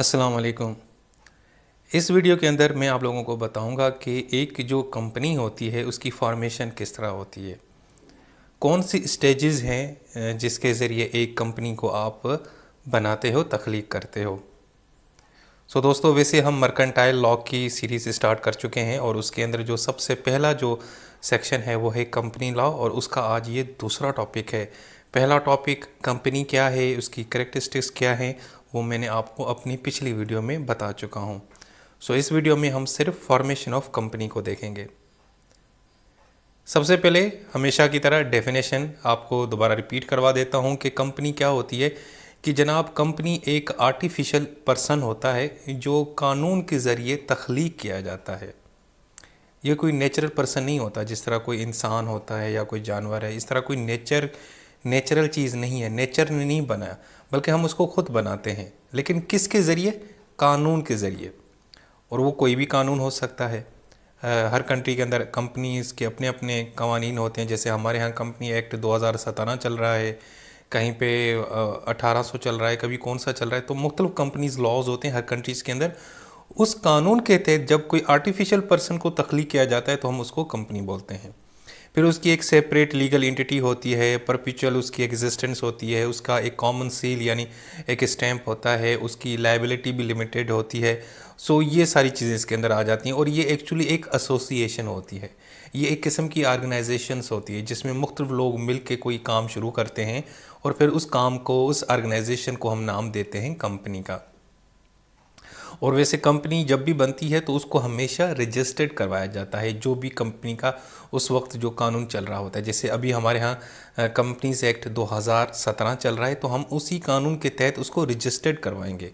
अस्सलाम वालेकुम इस वीडियो के अंदर मैं आप लोगों को बताऊंगा कि एक जो कंपनी होती है उसकी फॉर्मेशन किस तरह होती है कौन सी स्टेजेस हैं जिसके ज़रिए एक कंपनी को आप बनाते हो तख्लीक करते हो सो so दोस्तों वैसे हम मर्कनटाइल लॉ की सीरीज़ स्टार्ट कर चुके हैं और उसके अंदर जो सबसे पहला जो सेक्शन है वो है कंपनी लॉ और उसका आज ये दूसरा टॉपिक है पहला टॉपिक कंपनी क्या है उसकी करेक्टरिस्टिक्स क्या हैं वो मैंने आपको अपनी पिछली वीडियो में बता चुका हूँ सो so, इस वीडियो में हम सिर्फ फॉर्मेशन ऑफ कंपनी को देखेंगे सबसे पहले हमेशा की तरह डेफिनेशन आपको दोबारा रिपीट करवा देता हूँ कि कंपनी क्या होती है कि जनाब कंपनी एक आर्टिफिशियल पर्सन होता है जो कानून के ज़रिए तख्लीक किया जाता है ये कोई नेचुरल पर्सन नहीं होता जिस तरह कोई इंसान होता है या कोई जानवर है इस तरह कोई नेचर नेचुरल चीज़ नहीं है नेचर ने नहीं बनाया बल्कि हम उसको खुद बनाते हैं लेकिन किसके ज़रिए कानून के ज़रिए और वो कोई भी कानून हो सकता है हर कंट्री के अंदर कंपनीज़ के अपने अपने कवानीन होते हैं जैसे हमारे यहाँ कंपनी एक्ट दो चल रहा है कहीं पे 1800 चल रहा है कभी कौन सा चल रहा है तो मुख्तलिफ कंपनीज़ लॉज होते हैं हर कंट्रीज़ के अंदर उस कानून के तहत जब कोई आर्टिफिशियल पर्सन को तख्लीक किया जाता है तो हम उसको कंपनी बोलते हैं फिर उसकी एक सेपरेट लीगल इंटिटी होती है परपिचुअल उसकी एग्जिस्टेंस होती है उसका एक कॉमन सील यानी एक स्टैम्प होता है उसकी लाइबिलिटी भी लिमिटेड होती है सो ये सारी चीज़ें इसके अंदर आ जाती हैं और ये एक्चुअली एक एसोसिएशन होती है ये एक किस्म की आर्गनाइजेशन होती है जिसमें मुख्तफ लोग मिल के कोई काम शुरू करते हैं और फिर उस काम को उस आर्गनाइजेशन को हम नाम देते हैं कंपनी का और वैसे कंपनी जब भी बनती है तो उसको हमेशा रजिस्टर्ड करवाया जाता है जो भी कंपनी का उस वक्त जो कानून चल रहा होता है जैसे अभी हमारे यहाँ कंपनीज एक्ट 2017 चल रहा है तो हम उसी कानून के तहत उसको रजिस्टर्ड करवाएंगे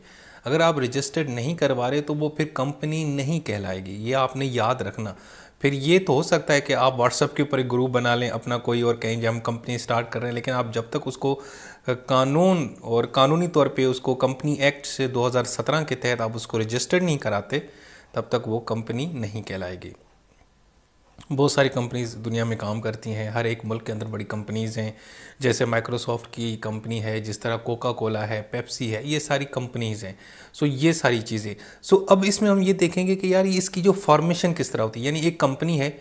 अगर आप रजिस्टर्ड नहीं करवा रहे तो वो फिर कंपनी नहीं कहलाएगी ये आपने याद रखना फिर ये तो हो सकता है कि आप व्हाट्सअप के ऊपर एक ग्रुप बना लें अपना कोई और कहें जब हम कंपनी स्टार्ट कर रहे हैं लेकिन आप जब तक उसको कानून और कानूनी तौर पे उसको कंपनी एक्ट से 2017 के तहत आप उसको रजिस्टर्ड नहीं कराते तब तक वो कंपनी नहीं कहलाएगी बहुत सारी कंपनीज़ दुनिया में काम करती हैं हर एक मुल्क के अंदर बड़ी कंपनीज़ हैं जैसे माइक्रोसॉफ्ट की कंपनी है जिस तरह कोका कोला है पेप्सी है ये सारी कंपनीज़ हैं सो ये सारी चीज़ें सो अब इसमें हम ये देखेंगे कि यार इसकी जो फॉर्मेशन किस तरह होती है यानी एक कंपनी है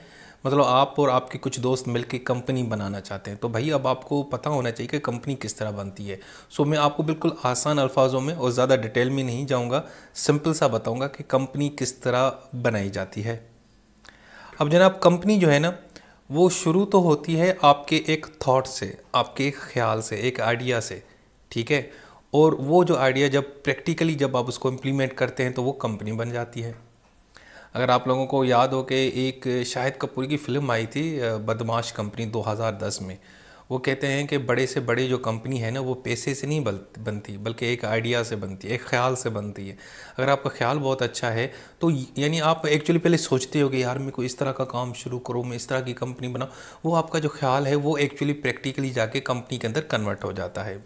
मतलब आप और आपके कुछ दोस्त मिलकर कंपनी बनाना चाहते हैं तो भाई अब आपको पता होना चाहिए कि कंपनी किस तरह बनती है सो मैं आपको बिल्कुल आसान अल्फाजों में और ज़्यादा डिटेल में नहीं जाऊँगा सिंपल सा बताऊँगा कि कंपनी किस तरह बनाई जाती है अब जनाब कंपनी जो है ना वो शुरू तो होती है आपके एक थाट से आपके एक ख्याल से एक आइडिया से ठीक है और वो जो आइडिया जब प्रैक्टिकली जब आप उसको इम्प्लीमेंट करते हैं तो वो कंपनी बन जाती है अगर आप लोगों को याद हो कि एक शाहिद कपूर की फ़िल्म आई थी बदमाश कंपनी 2010 में वो कहते हैं कि बड़े से बड़े जो कंपनी है ना वो पैसे से नहीं बनती बल्कि एक आइडिया से बनती है एक ख्याल से बनती है अगर आपका ख्याल बहुत अच्छा है तो यानी आप एक्चुअली पहले सोचते हो कि यार मैं कोई इस तरह का काम शुरू करो मैं इस तरह की कंपनी बनाऊँ वो आपका जो ख्याल है वो एक्चुअली प्रैक्टिकली जाके कंपनी के अंदर कन्वर्ट हो जाता है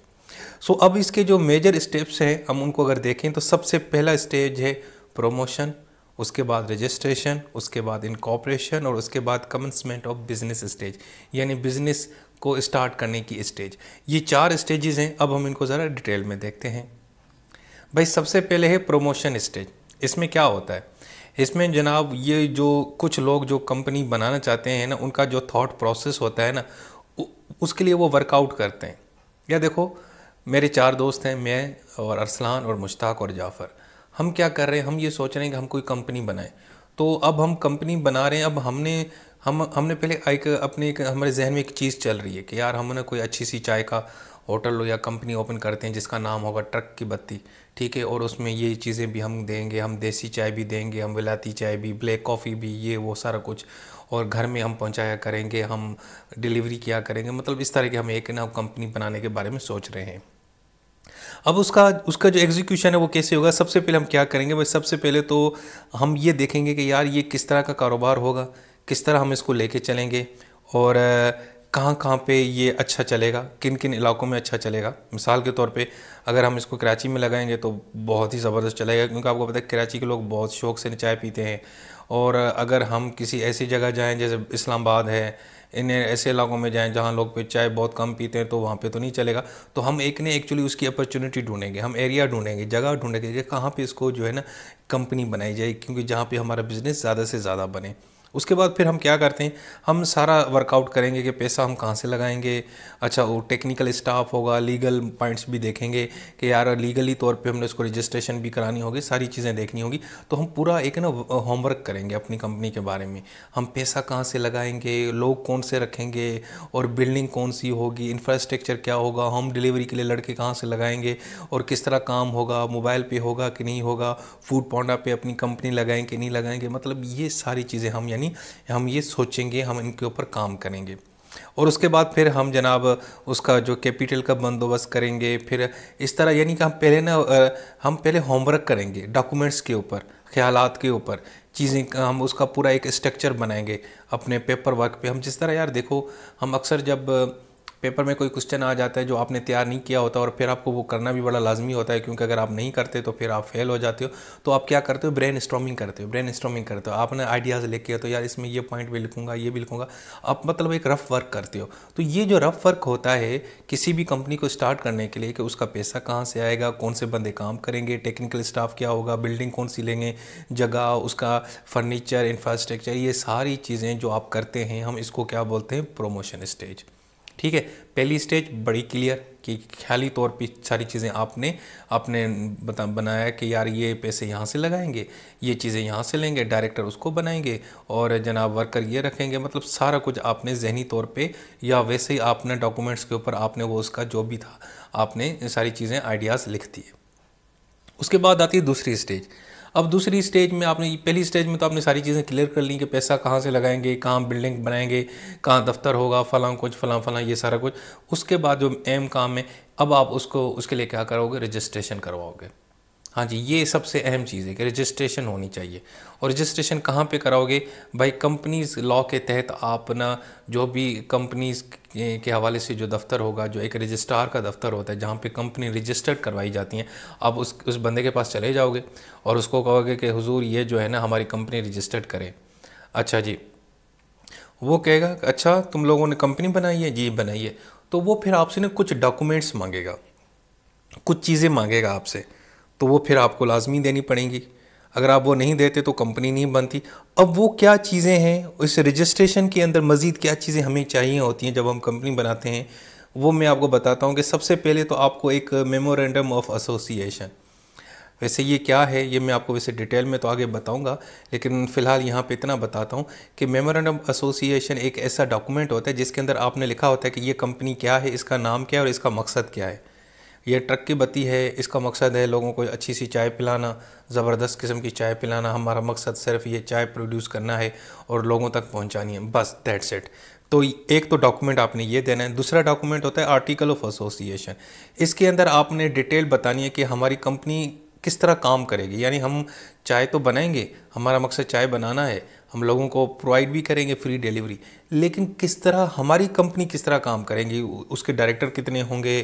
सो अब इसके जो मेजर स्टेप्स हैं हम उनको अगर देखें तो सबसे पहला स्टेज है प्रोमोशन उसके बाद रजिस्ट्रेशन उसके बाद इनकॉपरेशन और उसके बाद कमेंसमेंट ऑफ बिजनेस स्टेज यानी बिजनेस को स्टार्ट करने की स्टेज ये चार स्टेजेस हैं अब हम इनको ज़रा डिटेल में देखते हैं भाई सबसे पहले है प्रोमोशन स्टेज इसमें क्या होता है इसमें जनाब ये जो कुछ लोग जो कंपनी बनाना चाहते हैं ना उनका जो थॉट प्रोसेस होता है ना उसके लिए वो वर्कआउट करते हैं या देखो मेरे चार दोस्त हैं मैं और अरसलान और मुश्ताक और जाफ़र हम क्या कर रहे हैं हम ये सोच रहे हैं कि हम कोई कंपनी बनाएं तो अब हम कंपनी बना रहे हैं अब हमने हम हमने पहले एक अपने एक हमारे जहन में एक चीज़ चल रही है कि यार हमने कोई अच्छी सी चाय का होटल हो या कंपनी ओपन करते हैं जिसका नाम होगा ट्रक की बत्ती ठीक है और उसमें ये चीज़ें भी हम देंगे हम देसी चाय भी देंगे हम विलाती चाय भी ब्लैक कॉफ़ी भी ये वो सारा कुछ और घर में हम पहुंचाया करेंगे हम डिलीवरी किया करेंगे मतलब इस तरह की हम एक ना कंपनी बनाने के बारे में सोच रहे हैं अब उसका उसका जो एग्जीक्यूशन है वो कैसे होगा सबसे पहले हम क्या करेंगे भाई सबसे पहले तो हम ये देखेंगे कि यार ये किस तरह का कारोबार होगा किस तरह हम इसको लेके चलेंगे और कहाँ कहाँ पे ये अच्छा चलेगा किन किन इलाकों में अच्छा चलेगा मिसाल के तौर पे अगर हम इसको कराची में लगाएंगे तो बहुत ही ज़बरदस्त चलेगा क्योंकि आपको पता है कराची के लोग बहुत शौक से चाय पीते हैं और अगर हम किसी ऐसी जगह जाएं जैसे इस्लामाबाद है इन ऐसे इलाकों में जाएं जहाँ लोग पे चाय बहुत कम पीते हैं तो वहाँ पे तो नहीं चलेगा तो हम एक ने एक्चुअली उसकी अपॉर्चुनिटी ढूंढेंगे हम एरिया ढूंढेंगे जगह ढूंढेंगे कहाँ पे इसको जो है ना कंपनी बनाई जाए क्योंकि जहाँ पे हमारा बिज़नेस ज़्यादा से ज़्यादा बने उसके बाद फिर हम क्या करते हैं हम सारा वर्कआउट करेंगे कि पैसा हम कहाँ से लगाएंगे अच्छा वो टेक्निकल स्टाफ होगा लीगल पॉइंट्स भी देखेंगे कि यार लीगली तौर पे हमने उसको रजिस्ट्रेशन भी करानी होगी सारी चीज़ें देखनी होगी तो हम पूरा एक ना होमवर्क करेंगे अपनी कंपनी के बारे में हम पैसा कहाँ से लगाएंगे लोग कौन से रखेंगे और बिल्डिंग कौन सी होगी इंफ्रास्ट्रक्चर क्या होगा होम डिलीवरी के लिए लड़के कहाँ से लगाएंगे और किस तरह काम होगा मोबाइल पे होगा कि नहीं होगा फूड पौंडा पे अपनी कंपनी लगाएं कि नहीं लगाएंगे मतलब ये सारी चीज़ें हम यानी यानी हम ये सोचेंगे हम इनके ऊपर काम करेंगे और उसके बाद फिर हम जनाब उसका जो कैपिटल का बंदोबस्त करेंगे फिर इस तरह यानी कि हम पहले ना हम पहले होमवर्क करेंगे डॉक्यूमेंट्स के ऊपर ख्याल के ऊपर चीज़ें हम उसका पूरा एक स्ट्रक्चर बनाएंगे अपने पेपर वर्क पे हम जिस तरह यार देखो हम अक्सर जब पेपर में कोई क्वेश्चन आ जाता है जो आपने तैयार नहीं किया होता और फिर आपको वो करना भी बड़ा लाजमी होता है क्योंकि अगर आप नहीं करते तो फिर आप फेल हो जाते हो तो आप क्या करते हो ब्रेन स्ट्रॉमिंग करते हो ब्रेन स्ट्रॉमिंग करते हो आपने आइडियाज़ लेके तो यार इसमें ये पॉइंट भी लिखूंगा ये भी लिखूंगा आप मतलब एक रफ़ वर्क करते हो तो ये जो रफ़ वर्क होता है किसी भी कंपनी को स्टार्ट करने के लिए कि उसका पैसा कहाँ से आएगा कौन से बंदे काम करेंगे टेक्निकल स्टाफ क्या होगा बिल्डिंग कौन सी लेंगे जगह उसका फर्नीचर इंफ्रास्ट्रक्चर ये सारी चीज़ें जो आप करते हैं हम इसको क्या बोलते हैं प्रोमोशन स्टेज ठीक है पहली स्टेज बड़ी क्लियर कि ख्याली तौर पे सारी चीज़ें आपने आपने बता बनाया कि यार ये पैसे यहाँ से लगाएंगे ये चीज़ें यहाँ से लेंगे डायरेक्टर उसको बनाएंगे और जनाब वर्कर ये रखेंगे मतलब सारा कुछ आपने जहनी तौर पे या वैसे ही आपने डॉक्यूमेंट्स के ऊपर आपने वो उसका जो भी था आपने सारी चीज़ें आइडियाज़ लिख दिए उसके बाद आती है दूसरी स्टेज अब दूसरी स्टेज में आपने पहली स्टेज में तो आपने सारी चीज़ें क्लियर कर ली कि पैसा कहाँ से लगाएंगे कहाँ बिल्डिंग बनाएंगे कहाँ दफ्तर होगा फ़लाँ कुछ फ़लाँ फ़लाँ ये सारा कुछ उसके बाद जो एम काम है अब आप उसको उसके लिए क्या करोगे रजिस्ट्रेशन करवाओगे हाँ जी ये सबसे अहम चीज़ है कि रजिस्ट्रेशन होनी चाहिए और रजिस्ट्रेशन कहाँ पे कराओगे भाई कंपनीज़ लॉ के तहत आप ना जो भी कंपनीज़ के हवाले से जो दफ्तर होगा जो एक रजिस्ट्रार का दफ्तर होता है जहाँ पे कंपनी रजिस्टर्ड करवाई जाती हैं आप उस उस बंदे के पास चले जाओगे और उसको कहोगे कि हुजूर ये जो है ना हमारी कंपनी रजिस्टर्ड करे अच्छा जी वो कहेगा अच्छा तुम लोगों ने कंपनी बनाई है जी बनाई है तो वो फिर आपसे ना कुछ डॉक्यूमेंट्स मांगेगा कुछ चीज़ें मांगेगा आपसे तो वो फिर आपको लाजमी देनी पड़ेंगी अगर आप वो नहीं देते तो कंपनी नहीं बनती अब वो क्या चीज़ें हैं इस रजिस्ट्रेशन के अंदर मज़ीद क्या चीज़ें हमें चाहिए होती हैं जब हम कंपनी बनाते हैं वो मैं आपको बताता हूँ कि सबसे पहले तो आपको एक मेमोरेंडम ऑफ एसोसिएशन वैसे ये क्या है ये मैं आपको वैसे डिटेल में तो आगे बताऊंगा लेकिन फ़िलहाल यहाँ पे इतना बताता हूँ कि मेमोरेंडम एसोसिएशन एक ऐसा डॉक्यूमेंट होता है जिसके अंदर आपने लिखा होता है कि ये कंपनी क्या है इसका नाम क्या है और इसका मकसद क्या है ये ट्रक की बत्ती है इसका मकसद है लोगों को अच्छी सी चाय पिलाना ज़बरदस्त किस्म की चाय पिलाना हमारा मकसद सिर्फ ये चाय प्रोड्यूस करना है और लोगों तक पहुंचानी है बस दैट सेट तो एक तो डॉक्यूमेंट आपने ये देना है दूसरा डॉक्यूमेंट होता है आर्टिकल ऑफ एसोसिएशन इसके अंदर आपने डिटेल बतानी है कि हमारी कंपनी किस तरह काम करेगी यानी हम चाय तो बनाएंगे हमारा मकसद चाय बनाना है हम लोगों को प्रोवाइड भी करेंगे फ्री डिलीवरी लेकिन किस तरह हमारी कंपनी किस तरह काम करेंगी उसके डायरेक्टर कितने होंगे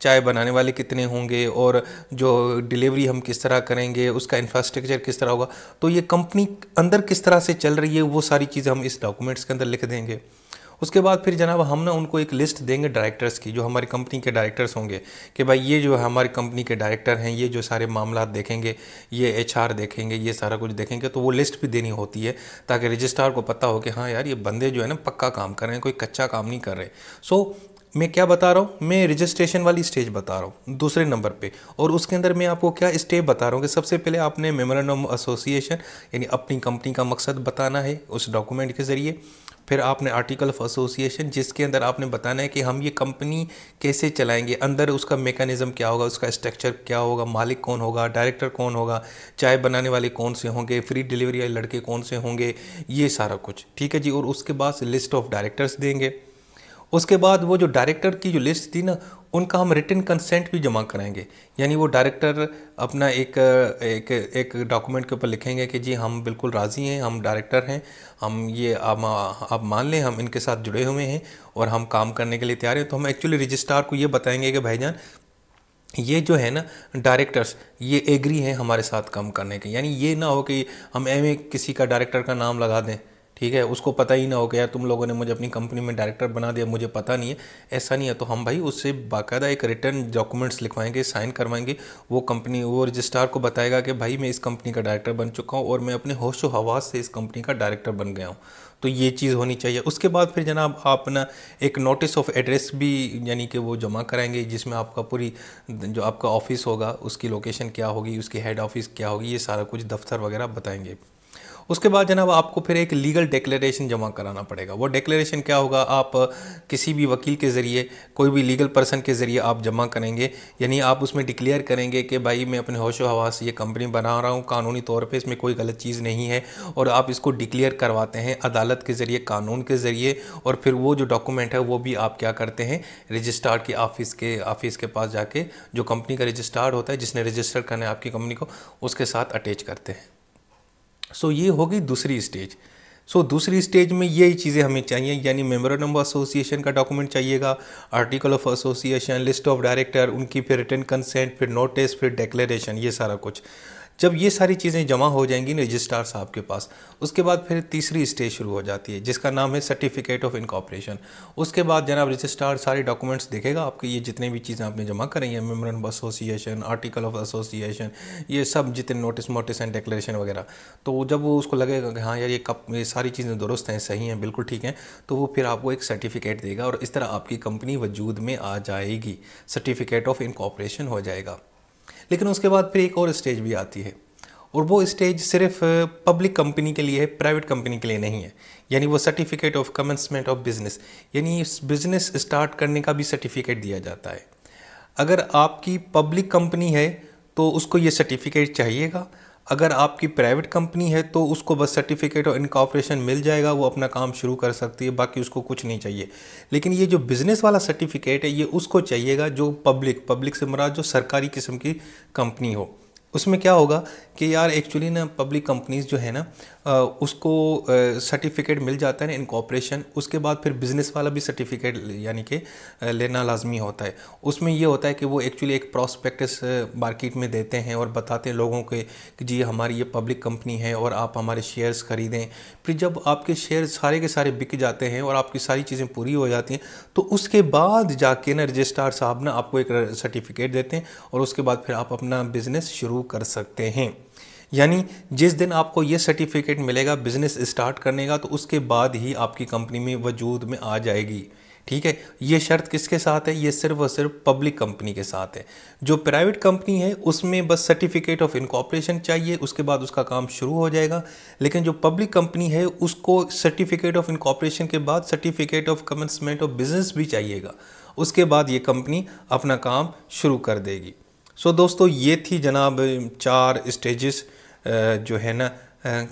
चाय बनाने वाले कितने होंगे और जो डिलीवरी हम किस तरह करेंगे उसका इंफ्रास्ट्रक्चर किस तरह होगा तो ये कंपनी अंदर किस तरह से चल रही है वो सारी चीज़ें हम इस डॉक्यूमेंट्स के अंदर लिख देंगे उसके बाद फिर जनाब हम ना उनको एक लिस्ट देंगे डायरेक्टर्स की जो हमारी कंपनी के डायरेक्टर्स होंगे कि भाई ये जो हमारी कंपनी के डायरेक्टर हैं ये जो सारे मामला देखेंगे ये एच देखेंगे ये सारा कुछ देखेंगे तो वो लिस्ट भी देनी होती है ताकि रजिस्ट्रार को पता हो कि हाँ यार ये बंदे जो है ना पक्का काम कर रहे हैं कोई कच्चा काम नहीं कर रहे सो मैं क्या बता रहा हूँ मैं रजिस्ट्रेशन वाली स्टेज बता रहा हूँ दूसरे नंबर पे और उसके अंदर मैं आपको क्या स्टेप बता रहा हूँ कि सबसे पहले आपने मेमोरेंडम एसोसिएशन यानी अपनी कंपनी का मकसद बताना है उस डॉक्यूमेंट के ज़रिए फिर आपने आर्टिकल ऑफ एसोसिएशन जिसके अंदर आपने बताना है कि हम ये कंपनी कैसे चलाएंगे अंदर उसका मेकानिज़म क्या होगा उसका स्ट्रक्चर क्या होगा मालिक कौन होगा डायरेक्टर कौन होगा चाय बनाने वाले कौन से होंगे फ्री डिलीवरी वाले लड़के कौन से होंगे ये सारा कुछ ठीक है जी और उसके बाद लिस्ट ऑफ डायरेक्टर्स देंगे उसके बाद वो जो डायरेक्टर की जो लिस्ट थी ना उनका हम रिटर्न कंसेंट भी जमा कराएंगे यानी वो डायरेक्टर अपना एक एक एक डॉक्यूमेंट के ऊपर लिखेंगे कि जी हम बिल्कुल राज़ी हैं हम डायरेक्टर हैं हम ये आप आप मान लें हम इनके साथ जुड़े हुए हैं और हम काम करने के लिए तैयार हैं तो हम एक्चुअली रजिस्ट्रार को ये बताएंगे कि भाईजान ये जो है ना डायरेक्टर्स ये एग्री हैं हमारे साथ काम करने के यानी ये ना हो कि हम एम किसी का डायरेक्टर का नाम लगा दें ठीक है उसको पता ही ना हो गया तुम लोगों ने मुझे अपनी कंपनी में डायरेक्टर बना दिया मुझे पता नहीं है ऐसा नहीं है तो हम भाई उससे बाकायदा एक रिटर्न डॉक्यूमेंट्स लिखवाएंगे साइन करवाएंगे वो कंपनी वो रजिस्ट्रार को बताएगा कि भाई मैं इस कंपनी का डायरेक्टर बन चुका हूँ और मैं अपने होश व हवास से इस कंपनी का डायरेक्टर बन गया हूँ तो ये चीज़ होनी चाहिए उसके बाद फिर जनाब आप ना एक नोटिस ऑफ एड्रेस भी यानी कि वो जमा कराएंगे जिसमें आपका पूरी जो आपका ऑफिस होगा उसकी लोकेशन क्या होगी उसकी हेड ऑफिस क्या होगी ये सारा कुछ दफ्तर वगैरह बताएंगे उसके बाद जनाब आपको फिर एक लीगल डिक्लेरेशन जमा कराना पड़ेगा वो डिक्लेरेशन क्या होगा आप किसी भी वकील के ज़रिए कोई भी लीगल पर्सन के ज़रिए आप जमा करेंगे यानी आप उसमें डिक्लेयर करेंगे कि भाई मैं अपने होशो हवास ये कंपनी बना रहा हूँ कानूनी तौर पर इसमें कोई गलत चीज़ नहीं है और आप इसको डिक्लेयर करवाते हैं अदालत के ज़रिए कानून के ज़रिए और फिर वो जो डॉक्यूमेंट है वो भी आप क्या करते हैं रजिस्ट्रार के ऑफिस के ऑफिस के पास जाके जो कंपनी का रजिस्ट्रार होता है जिसने रजिस्टर करना है आपकी कंपनी को उसके साथ अटैच करते हैं सो ये होगी दूसरी स्टेज सो so, दूसरी स्टेज में ये चीज़ें हमें चाहिए यानी मेमोरेंडम एसोसिएशन का डॉक्यूमेंट चाहिएगा article of association list of director उनकी फिर रिटर्न कंसेंट फिर नोटिस फिर डेक्लेरेशन ये सारा कुछ जब ये सारी चीज़ें जमा हो जाएंगी रजिस्ट्रार साहब के पास उसके बाद फिर तीसरी स्टेज शुरू हो जाती है जिसका नाम है सर्टिफिकेट ऑफ इनकॉपरेशन उसके बाद जनाब रजिस्ट्रार सारे डॉक्यूमेंट्स देखेगा आपके ये जितने भी चीज़ें आपने जमा करेंगे memorandum of association article of association ये सब जितने नोटिस मोटिस एंड डिक्लेरेशन वगैरह तो जब वो उसको लगेगा कि हाँ यार ये कब ये सारी चीज़ें दुरुस्त हैं सही हैं बिल्कुल ठीक हैं तो वो फिर आपको एक सर्टिफिकेट देगा और इस तरह आपकी कंपनी वजूद में आ जाएगी सर्टिफिकेट ऑफ इनकॉपरेशन हो जाएगा लेकिन उसके बाद फिर एक और स्टेज भी आती है और वो स्टेज सिर्फ पब्लिक कंपनी के लिए है प्राइवेट कंपनी के लिए नहीं है यानी वो certificate of commencement of business यानी इस बिज़नेस स्टार्ट करने का भी सर्टिफिकेट दिया जाता है अगर आपकी पब्लिक कंपनी है तो उसको ये सर्टिफिकेट चाहिएगा अगर आपकी प्राइवेट कंपनी है तो उसको बस सर्टिफिकेट और इनकॉपरेशन मिल जाएगा वो अपना काम शुरू कर सकती है बाकी उसको कुछ नहीं चाहिए लेकिन ये जो बिज़नेस वाला सर्टिफिकेट है ये उसको चाहिएगा जो पब्लिक पब्लिक से मरा जो सरकारी किस्म की कंपनी हो उसमें क्या होगा कि यार एक्चुअली ना पब्लिक कंपनीज़ जो है ना उसको सर्टिफिकेट मिल जाता है ना इनकॉपरेशन उसके बाद फिर बिज़नेस वाला भी सर्टिफिकेट यानी कि लेना लाजमी होता है उसमें यह होता है कि वो एक्चुअली एक प्रॉस्पेक्टस मार्केट में देते हैं और बताते हैं लोगों के कि जी हमारी ये पब्लिक कंपनी है और आप हमारे शेयर्स ख़रीदें फिर जब आपके शेयर सारे के सारे बिक जाते हैं और आपकी सारी चीज़ें पूरी हो जाती हैं तो उसके बाद जाके ना रजिस्ट्रार साहब ना आपको एक सर्टिफिकेट देते हैं और उसके बाद फिर आप अपना बिज़नेस शुरू कर सकते हैं यानी जिस दिन आपको ये सर्टिफिकेट मिलेगा बिज़नेस स्टार्ट करने का तो उसके बाद ही आपकी कंपनी में वजूद में आ जाएगी ठीक है ये शर्त किसके साथ है ये सिर्फ और सिर्फ पब्लिक कंपनी के साथ है जो प्राइवेट कंपनी है उसमें बस सर्टिफिकेट ऑफ इनकॉपरेशन चाहिए उसके बाद उसका काम शुरू हो जाएगा लेकिन जो पब्लिक कंपनी है उसको सर्टिफिकेट ऑफ इनकॉपरेशन के बाद certificate of commencement of business भी चाहिएगा उसके बाद ये कंपनी अपना काम शुरू कर देगी सो so, दोस्तों ये थी जनाब चार स्टेजेस जो है ना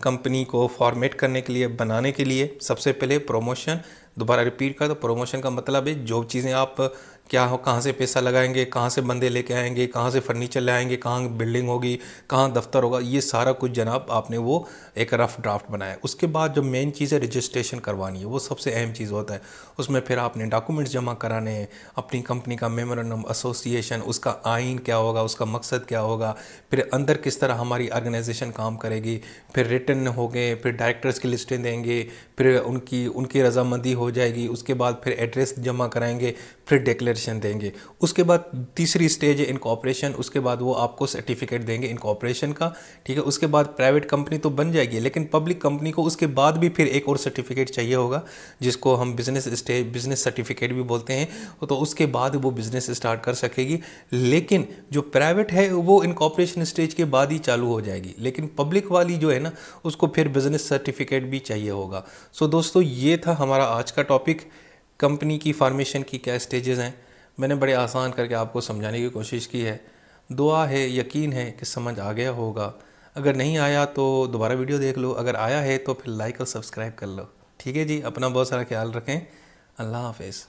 कंपनी को फॉर्मेट करने के लिए बनाने के लिए सबसे पहले प्रोमोशन दोबारा रिपीट कर दो प्रोमोशन का मतलब है जो चीज़ें आप क्या हो कहाँ से पैसा लगाएंगे कहाँ से बंदे लेके आएंगे कहाँ से फर्नीचर आएंगे कहाँ बिल्डिंग होगी कहाँ दफ्तर होगा ये सारा कुछ जनाब आपने वो एक रफ़ ड्राफ्ट बनाया उसके बाद जो मेन चीज़ है रजिस्ट्रेशन करवानी है वो सबसे अहम चीज़ होता है उसमें फिर आपने डॉक्यूमेंट्स जमा कराने हैं अपनी कंपनी का मेमोरेंडम एसोसिएशन उसका आइन क्या होगा उसका मकसद क्या होगा फिर अंदर किस तरह हमारी ऑर्गेनाइजेशन काम करेगी फिर रिटर्न हो गए फिर डायरेक्टर्स की लिस्टें देंगे फिर उनकी उनकी रजामंदी हो जाएगी उसके बाद फिर एड्रेस जमा कराएंगे फिर डिक्लेर सर्टिफिकेशन देंगे उसके बाद तीसरी स्टेज है इनकॉपरेशन उसके बाद वो आपको सर्टिफिकेट देंगे इनकॉपरेशन का ठीक है उसके बाद प्राइवेट कंपनी तो बन जाएगी लेकिन पब्लिक कंपनी को उसके बाद भी फिर एक और सर्टिफिकेट चाहिए होगा जिसको हम बिज़नेस स्टेज बिज़नेस सर्टिफिकेट भी बोलते हैं तो उसके बाद वो बिज़नेस स्टार्ट कर सकेगी लेकिन जो प्राइवेट है वो इनकॉपरेशन स्टेज के बाद ही चालू हो जाएगी लेकिन पब्लिक वाली जो है ना उसको फिर बिज़नेस सर्टिफिकेट भी चाहिए होगा सो दोस्तों ये था हमारा आज का टॉपिक कंपनी की फार्मेशन की क्या स्टेजेस हैं मैंने बड़े आसान करके आपको समझाने की कोशिश की है दुआ है यकीन है कि समझ आ गया होगा अगर नहीं आया तो दोबारा वीडियो देख लो अगर आया है तो फिर लाइक और सब्सक्राइब कर लो ठीक है जी अपना बहुत सारा ख्याल रखें अल्लाह हाफिज़